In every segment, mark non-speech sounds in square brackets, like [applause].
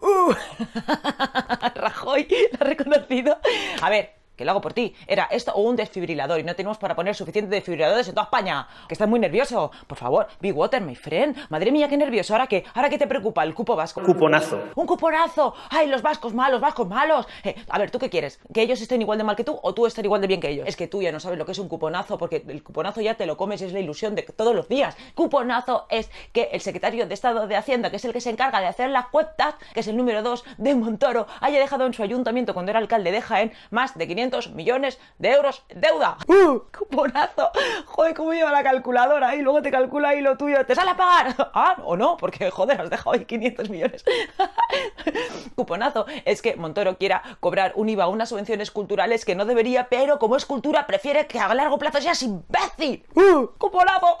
uh, uh. [laughs] Rajoy, lo ha reconocido. A ver, lo hago por ti, era esto o un desfibrilador y no tenemos para poner suficientes desfibriladores en toda España, que estás muy nervioso. Por favor, Big Water, my friend. Madre mía, qué nervioso. ¿Ahora que ¿Ahora que te preocupa? El cupo vasco. Cuponazo. Un cuponazo. Ay, los vascos malos, vascos malos. Eh, a ver, ¿tú qué quieres? ¿Que ellos estén igual de mal que tú o tú estás igual de bien que ellos? Es que tú ya no sabes lo que es un cuponazo porque el cuponazo ya te lo comes, y es la ilusión de todos los días. Cuponazo es que el secretario de Estado de Hacienda, que es el que se encarga de hacer las cuentas, que es el número 2 de Montoro, haya dejado en su ayuntamiento cuando era alcalde de Jaén más de 500 millones de euros deuda. ¡Uh! ¡Cuponazo! Joder, cómo lleva la calculadora y luego te calcula ahí lo tuyo. ¿Te sale a pagar? [laughs] Ah, o no, porque joder, has dejado ahí 500 millones. [laughs] Cuponazo. Es que Montoro quiera cobrar un IVA, unas subvenciones culturales que no debería, pero como es cultura, prefiere que a largo plazo seas imbécil. ¡Uh! ¡Cuponazo!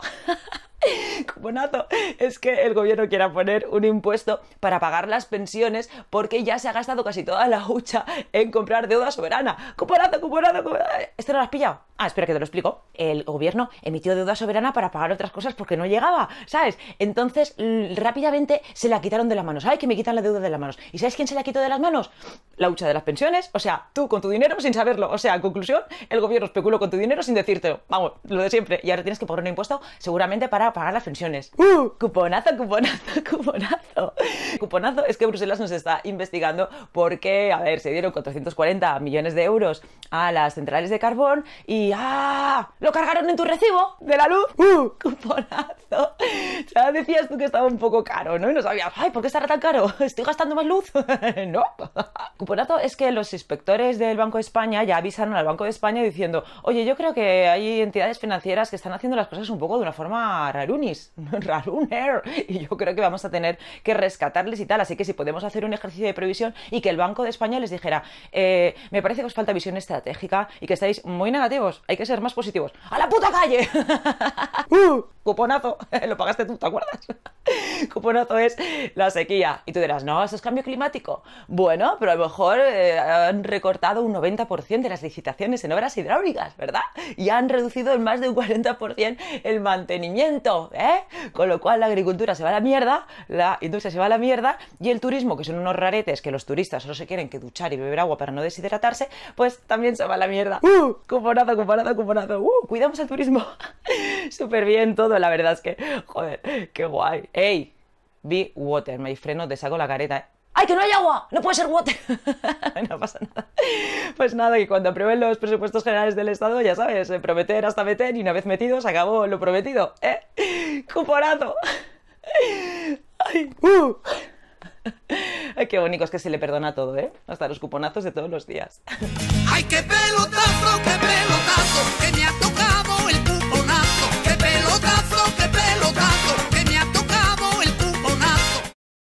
es que el gobierno quiera poner un impuesto para pagar las pensiones porque ya se ha gastado casi toda la hucha en comprar deuda soberana. cuporazo, cuporazo! cuporazo ¿Esto no lo has pillado? Ah, espera que te lo explico. El gobierno emitió deuda soberana para pagar otras cosas porque no llegaba, ¿sabes? Entonces rápidamente se la quitaron de las manos. sabes que me quitan la deuda de las manos! ¿Y sabes quién se la quitó de las manos? La hucha de las pensiones. O sea, tú con tu dinero sin saberlo. O sea, en conclusión, el gobierno especuló con tu dinero sin decírtelo. Vamos, lo de siempre. Y ahora tienes que pagar un impuesto seguramente para pagar las pensiones. ¡Uh! Cuponazo, cuponazo, [laughs] cuponazo. Cuponazo es que Bruselas nos está investigando porque, a ver, se dieron 440 millones de euros a las centrales de carbón y ya, ¡Ah! ¡Lo cargaron en tu recibo de la luz! ¡Uh! [laughs] Ya decías tú que estaba un poco caro, ¿no? Y no sabías, ay, ¿por qué estará tan caro? [laughs] ¿Estoy gastando más luz? [laughs] no. [laughs] Cuponato es que los inspectores del Banco de España ya avisaron al Banco de España diciendo, oye, yo creo que hay entidades financieras que están haciendo las cosas un poco de una forma rarunis, raruner, y yo creo que vamos a tener que rescatarles y tal. Así que si podemos hacer un ejercicio de previsión y que el Banco de España les dijera, eh, me parece que os falta visión estratégica y que estáis muy negativos, hay que ser más positivos. ¡A la puta calle! uh cuponazo, [laughs] lo pagaste tú, ¿te acuerdas? [laughs] cuponazo es la sequía. Y tú dirás, no, eso es cambio climático. Bueno, pero a lo mejor eh, han recortado un 90% de las licitaciones en obras hidráulicas, ¿verdad? Y han reducido en más de un 40% el mantenimiento, ¿eh? Con lo cual la agricultura se va a la mierda, la industria se va a la mierda y el turismo, que son unos raretes que los turistas solo se quieren que duchar y beber agua para no deshidratarse, pues también se va a la mierda. ¡Uh! Cuponazo, cuponazo, cuponazo. ¡Uh! Cuidamos el turismo. [laughs] [laughs] Súper bien todo, la verdad es que, joder, qué guay. ¡Ey! vi water, me freno, te saco la careta. ¡Ay, que no hay agua! ¡No puede ser water! [laughs] no pasa nada. Pues nada, que cuando aprueben los presupuestos generales del Estado, ya sabes, eh, prometer hasta meter y una vez metido se acabó lo prometido, ¿eh? ¡Cuponazo! [laughs] ¡Ay! Uh. Ay, qué bonito, es que se le perdona todo, ¿eh? Hasta los cuponazos de todos los días. ¡Ay, qué pelotazo, qué pelotazo! Que